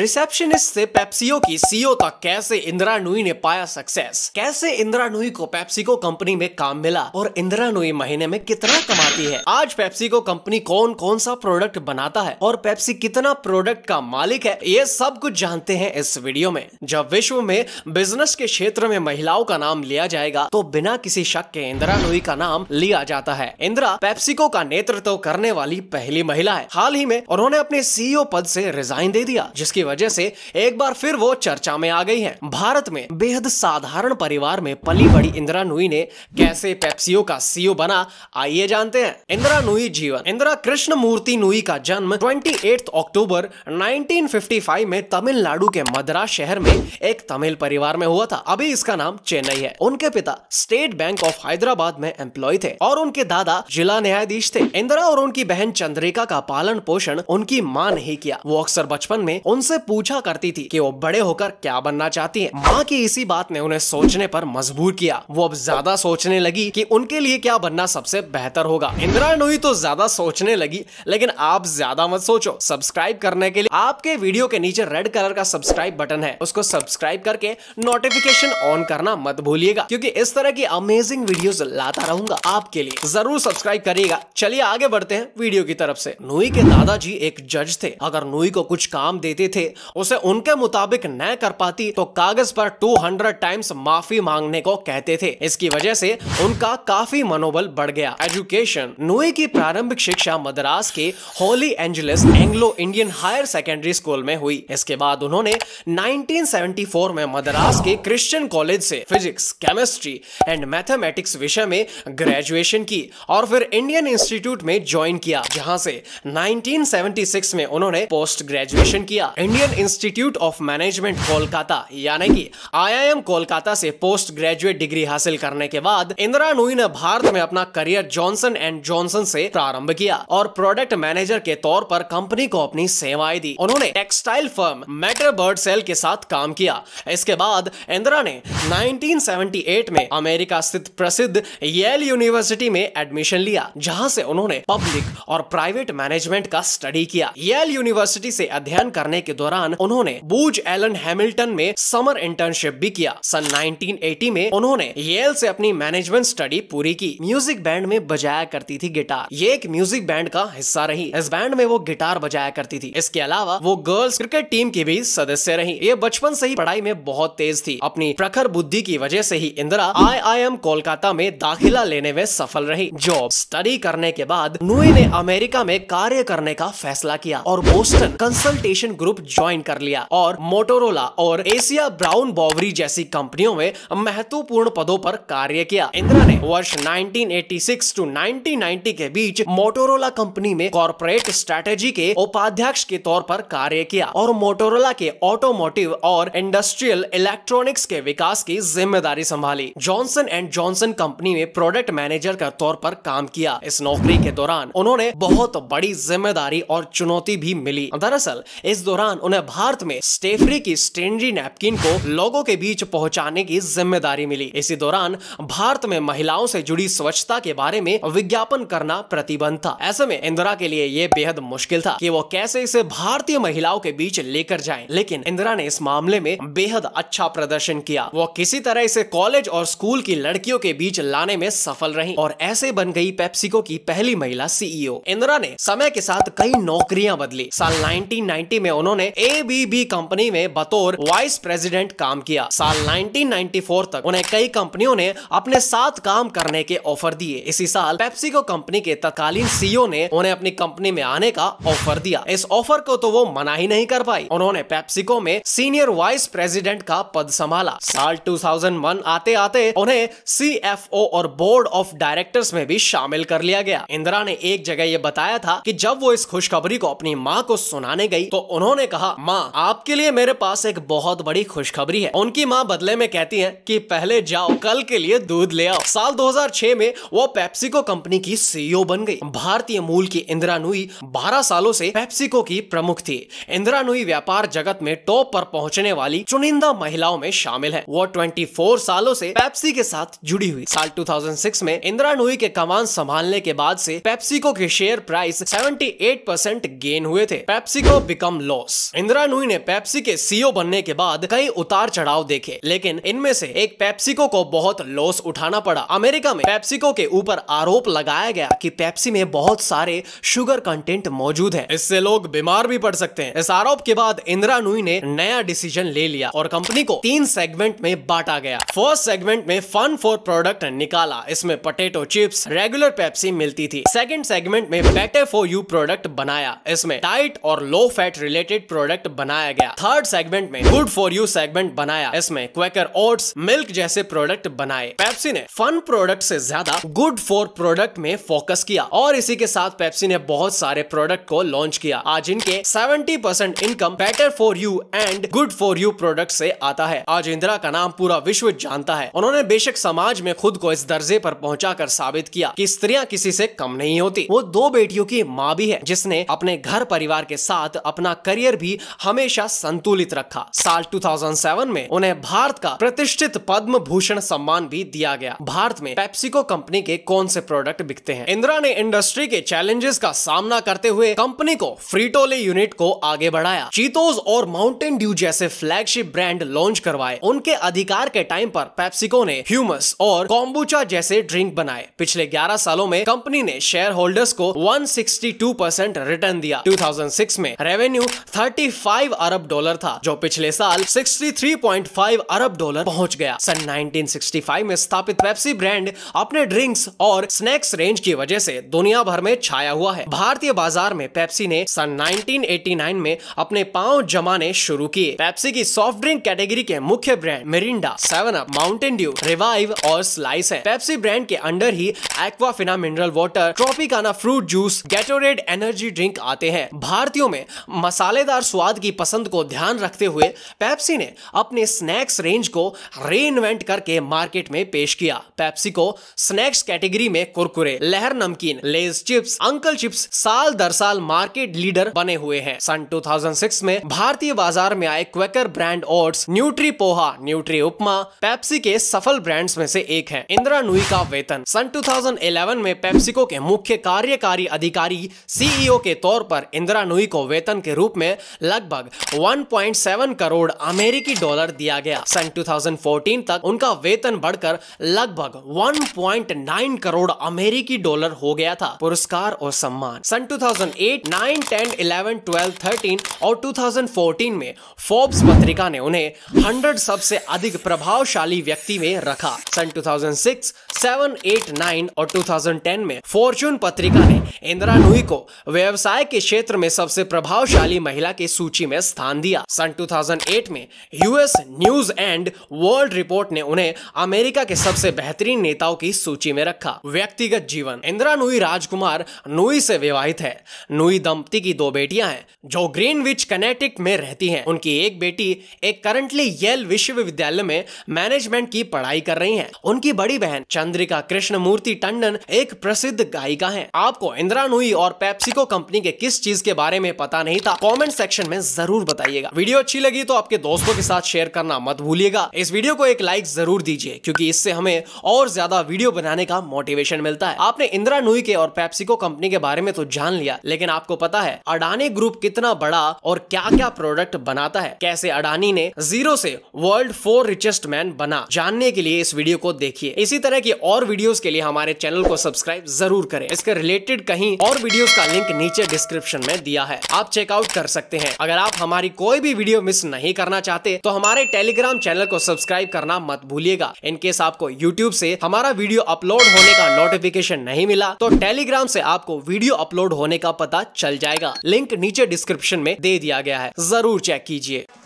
Receptionist से पेप्सियो की CEO e तक कैसे इंदिरा नुई ने पाया सक्सेस कैसे इंदिरा नुई को पेप्सिको कंपनी में काम मिला और इंदिरा नुई महीने में कितना कमाती है आज पेप्सिको कंपनी कौन कौन सा प्रोडक्ट बनाता है और पेप्सी कितना प्रोडक्ट का मालिक है ये सब कुछ जानते हैं इस वीडियो में जब विश्व में बिजनेस के क्षेत्र में महिलाओं का नाम लिया जाएगा तो बिना किसी शक के इंदिरा नुई का नाम लिया जाता है इंदिरा पेप्सिको का नेतृत्व करने वाली पहली महिला है हाल ही में उन्होंने अपने सीईओ e पद से रिजाइन दे दिया जिसकी की वजह से एक बार फिर वो चर्चा में आ गई है भारत में बेहद साधारण परिवार में पली बड़ी इंदिरा नुई ने कैसे पेप्सियो का सीईओ बना आइए जानते हैं इंदिरा नुई जीवन इंदिरा कृष्ण मूर्ति नुई का जन्म ट्वेंटी अक्टूबर नाइनटीन में तमिलनाडु के मद्रास शहर में एक तमिल परिवार में हुआ था अभी इसका नाम चेन्नई है उनके पिता स्टेट बैंक ऑफ हैदराबाद में एम्प्लॉय थे और उनके दादा जिला न्यायाधीश थे इंदिरा और उनकी बहन चंद्रिका का पालन पोषण उनकी माँ ने ही किया वो अक्सर बचपन में उनसे उनसे पूछा करती थी कि वो बड़े होकर क्या बनना चाहती हैं। माँ की इसी बात ने उन्हें सोचने पर मजबूर किया वो अब ज्यादा सोचने लगी कि उनके लिए क्या बनना सबसे बेहतर होगा इंदिरा नोई तो ज्यादा सोचने लगी लेकिन आप ज्यादा मत सोचो सब्सक्राइब करने के लिए आपके वीडियो के नीचे रेड कलर का सब्सक्राइब बटन है उसको सब्सक्राइब करके नोटिफिकेशन ऑन करना मत भूलिएगा क्योंकि इस तरह की अमेजिंग वीडियो लाता रहूंगा आपके लिए जरूर सब्सक्राइब करिएगा चलिए आगे बढ़ते हैं वीडियो की तरफ ऐसी नोई के दादाजी एक जज थे अगर नोई को कुछ काम देते थे उसे उनके मुताबिक न कर पाती तो कागज पर 200 टाइम्स माफी मांगने को कहते थे इसकी वजह से उनका काफी मनोबल बढ़ गया एजुकेशन नुए की प्रारंभिक शिक्षा मद्रास के holy angels Anglo Indian higher secondary school में हुई इसके बाद उन्होंने नाइनटीन में मद्रास के क्रिश्चियन कॉलेज से फिजिक्स केमिस्ट्री एंड मैथमेटिक्स विषय में ग्रेजुएशन की और फिर इंडियन इंस्टीट्यूट में ज्वाइन किया जहां से 1976 में उन्होंने पोस्ट ग्रेजुएशन किया Indian institute of management Kolkata यानी कि आईआईएम कोलकाता से पोस्ट ग्रेजुएट डिग्री हासिल करने के बाद इंदिरा नुई ने भारत में अपना करियर जॉनसन एंड जॉनसन से प्रारंभ किया और प्रोडक्ट मैनेजर के तौर पर कंपनी को अपनी सेवाएं दी उन्होंने textile firm Mettur Beardsell के साथ काम किया इसके बाद इंदिरा ने नाइनटीन में अमेरिका स्थित प्रसिद्ध येल यूनिवर्सिटी में एडमिशन लिया जहाँ से उन्होंने पब्लिक और प्राइवेट मैनेजमेंट का स्टडी किया येल यूनिवर्सिटी से अध्ययन करने के दौरान उन्होंने बूज एलन हैमिल्टन में समर इंटर्नशिप भी किया सन 1980 में उन्होंने येल से अपनी मैनेजमेंट स्टडी पूरी की म्यूजिक बैंड में बजाया करती थी गिटार ये एक म्यूजिक बैंड का हिस्सा रही इस बैंड में वो गिटार बजाया करती थी इसके अलावा वो गर्ल्स क्रिकेट टीम की भी सदस्य रही ये बचपन से ही पढ़ाई में बहुत तेज थी अपनी प्रखर बुद्धि की वजह से ही इंदिरा एम कोलकाता में दाखिला लेने में सफल रही जॉब स्टडी करने के बाद नुई ने अमेरिका में कार्य करने का फैसला किया और बोस्टन कंसल्टेशन ग्रुप ज्वाइन कर लिया और मोटोरोला और एशिया ब्राउन बॉवरी जैसी कंपनियों में महत्वपूर्ण पदों पर कार्य किया इंदिरा ने वर्ष 1986 टू 1990 के बीच मोटोरोला कंपनी में कॉरपोरेट स्ट्रेटेजी के उपाध्यक्ष के तौर पर कार्य किया और मोटोरोला के ऑटोमोटिव और इंडस्ट्रियल इलेक्ट्रॉनिक्स के विकास की जिम्मेदारी संभाली जॉनसन एंड जॉनसन कंपनी में प्रोडक्ट मैनेजर के तौर पर काम किया इस नौकरी के दौरान उन्होंने बहुत बड़ी जिम्मेदारी और चुनौती भी मिली दरअसल इस दौरान दौरान उन्हें भारत में स्टेफरी की स्टेनरी नैपकिन को लोगों के बीच पहुंचाने की जिम्मेदारी मिली इसी दौरान भारत में महिलाओं से जुड़ी स्वच्छता के बारे में विज्ञापन करना प्रतिबंध था ऐसे में इंदिरा के लिए ये बेहद मुश्किल था कि वो कैसे इसे भारतीय महिलाओं के बीच लेकर जाएं लेकिन इंदिरा ने इस मामले में बेहद अच्छा प्रदर्शन किया वो किसी तरह इसे कॉलेज और स्कूल की लड़कियों के बीच लाने में सफल रही और ऐसे बन गई पेप्सिको की पहली महिला सीईओ इंदिरा ने समय के साथ कई नौकरियां बदली साल 1990 में उन्होंने उन्होंने बी कंपनी में बतौर वाइस प्रेसिडेंट काम किया साल 1994 तक उन्हें कई कंपनियों ने अपने साथ काम करने के ऑफर दिए इसी साल पेप्सिको कंपनी के तत्कालीन सीईओ e ने उन्हें अपनी कंपनी में आने का ऑफर दिया इस ऑफर को तो वो मना ही नहीं कर पाई उन्होंने पेप्सिको में सीनियर वाइस प्रेसिडेंट का पद संभाला साल टू आते आते उन्हें सी और बोर्ड ऑफ डायरेक्टर्स में भी शामिल कर लिया गया इंदिरा ने एक जगह ये बताया था की जब वो इस खुशखबरी को अपनी माँ को सुनाने गई तो उन्होंने कहा माँ आपके लिए मेरे पास एक बहुत बड़ी खुशखबरी है उनकी माँ बदले में कहती है की पहले जाओ कल के लिए दूध ले आओ साल 2006 में वो पेप्सिको कंपनी की सीईओ e बन गई भारतीय मूल की इंदिरा नुई 12 सालों से पेप्सिको की प्रमुख थी इंदिरा नुई व्यापार जगत में टॉप पर पहुंचने वाली चुनिंदा महिलाओं में शामिल है वो 24 सालों से पेप्सी के साथ जुड़ी हुई साल 2006 में इंदिरा नुई के कमान संभालने के बाद से पेप्सिको के शेयर प्राइस 78 परसेंट गेन हुए थे PepsiCo become loss Indira Nooyi ने पेप्सी के सीईओ बनने के बाद कई उतार चढ़ाव देखे लेकिन इनमें से एक पेप्सिको को बहुत लॉस उठाना पड़ा अमेरिका में पेप्सिको के ऊपर आरोप लगाया गया कि पेप्सी में बहुत सारे शुगर कंटेंट मौजूद है इससे लोग बीमार भी पड़ सकते हैं इस आरोप के बाद इंदिरा नुई ने नया डिसीजन ले लिया और कंपनी को तीन सेगमेंट में बांटा गया फर्स्ट सेगमेंट में फन फॉर प्रोडक्ट निकाला इसमें पोटेटो चिप्स रेगुलर पेप्सी मिलती थी सेकेंड सेगमेंट में बेटर फॉर यू प्रोडक्ट बनाया इसमें डाइट और लो फैट रिलेटेड एक प्रोडक्ट बनाया गया थर्ड सेगमेंट में गुड फॉर यू सेगमेंट बनाया इसमें क्वेकर ओट्स मिल्क जैसे प्रोडक्ट बनाए पेप्सी ने फन प्रोडक्ट से ज्यादा गुड फॉर प्रोडक्ट में फोकस किया और इसी के साथ पेप्सी ने बहुत सारे प्रोडक्ट को लॉन्च किया आज इनके 70% income better for you and good for you product से आता है आज इंदिरा का नाम पूरा विश्व जानता है उन्होंने बेशक समाज में खुद को इस दर्जे पर कर साबित किया कि स्त्रियां किसी से कम नहीं होती वो दो बेटियों की माँ भी है जिसने अपने घर परिवार के साथ अपना करियर करियर भी हमेशा संतुलित रखा साल 2007 में उन्हें भारत का प्रतिष्ठित पद्म भूषण सम्मान भी दिया गया भारत में पेप्सिको कंपनी के कौन से प्रोडक्ट बिकते हैं इंदिरा ने इंडस्ट्री के चैलेंजेस का सामना करते हुए कंपनी को फ्रीटोले यूनिट को आगे बढ़ाया चीतोज और माउंटेन ड्यू जैसे फ्लैगशिप ब्रांड लॉन्च करवाए उनके अधिकार के टाइम पर पेप्सिको ने ह्यूमस और कॉम्बुचा जैसे ड्रिंक बनाए पिछले 11 सालों में कंपनी ने शेयर होल्डर्स को 162 परसेंट रिटर्न दिया 2006 में रेवेन्यू 35 अरब डॉलर था जो पिछले साल 63.5 अरब डॉलर पहुंच गया सन 1965 में स्थापित पेप्सी ब्रांड अपने ड्रिंक्स और स्नैक्स रेंज की वजह से दुनिया भर में छाया हुआ है भारतीय बाजार में पेप्सी ने सन 1989 में अपने पांव जमाने शुरू किए पेप्सी की सॉफ्ट ड्रिंक कैटेगरी के मुख्य brand Mirinda seven up Mountain Dew Revive और स्लाइस है पेप्सी ब्रांड के अंडर ही Aquafina mineral water Tropicana fruit juice Gatorade energy drink आते हैं भारतीयों में मसालेदार मसालेदार स्वाद की पसंद को ध्यान रखते हुए पैप्सी ने अपने स्नैक्स रेंज को रीइन्वेंट करके मार्केट में पेश किया पेप्सी को स्नैक्स कैटेगरी में कुरकुरे लहर नमकीन लेज चिप्स अंकल चिप्स साल दर साल मार्केट लीडर बने हुए हैं सन 2006 में भारतीय बाजार में आए Quaker brand oats Nutri poha Nutri upma Pepsi के सफल ब्रांड्स में से एक है इंदिरा नुई का वेतन सन 2011 में पेप्सिको के मुख्य कार्यकारी अधिकारी सीईओ के तौर पर इंदिरा नुई को वेतन के रूप में लगभग 1.7 करोड़ अमेरिकी डॉलर दिया गया सन 2014 तक उनका वेतन बढ़कर लगभग 1.9 करोड़ अमेरिकी डॉलर हो गया था पुरस्कार और सम्मान सन 2008, 9, 10, 11, 12, 13 और 2014 में फोर्ब्स पत्रिका ने उन्हें 100 सबसे अधिक प्रभावशाली व्यक्ति में रखा सन 2006, 7, 8, 9 और 2010 में फॉर्चून पत्रिका ने इंदिरा नुई को व्यवसाय के क्षेत्र में सबसे प्रभावशाली महिला के सूची में स्थान दिया सन 2008 में US News and World Report ने उन्हें अमेरिका के सबसे बेहतरीन नेताओं की सूची में रखा व्यक्तिगत जीवन इंदिरा नुई राजकुमार नुई से विवाहित है नुई दंपति की दो बेटियां हैं जो विच कनेटिक में रहती हैं उनकी एक बेटी एक करंटली येल विश्वविद्यालय में मैनेजमेंट की पढ़ाई कर रही हैं उनकी बड़ी बहन चंद्रिका कृष्ण मूर्ति टंडन एक प्रसिद्ध गायिका है आपको इंदिरा नुई और पेप्सिको कंपनी के किस चीज के बारे में पता नहीं था कॉमेंट सेक्शन में जरूर बताइएगा वीडियो अच्छी लगी तो आपके दोस्तों के साथ शेयर करना मत भूलिएगा इस वीडियो को एक लाइक जरूर दीजिए क्योंकि इससे हमें और ज्यादा वीडियो बनाने का मोटिवेशन मिलता है आपने इंदिरा नुई के और पैप्सिको कंपनी के बारे में तो जान लिया लेकिन आपको पता है अडानी ग्रुप कितना बड़ा और क्या क्या प्रोडक्ट बनाता है कैसे अडानी ने जीरो से वर्ल्ड फोर रिचेस्ट मैन बना जानने के लिए इस वीडियो को देखिए इसी तरह की और वीडियो के लिए हमारे चैनल को सब्सक्राइब जरूर करें इसके रिलेटेड कहीं और वीडियो का लिंक नीचे डिस्क्रिप्शन में दिया है आप चेकआउट कर सकते सकते हैं अगर आप हमारी कोई भी वीडियो मिस नहीं करना चाहते तो हमारे टेलीग्राम चैनल को सब्सक्राइब करना मत भूलिएगा इनकेस आपको यूट्यूब से हमारा वीडियो अपलोड होने का नोटिफिकेशन नहीं मिला तो टेलीग्राम से आपको वीडियो अपलोड होने का पता चल जाएगा लिंक नीचे डिस्क्रिप्शन में दे दिया गया है जरूर चेक कीजिए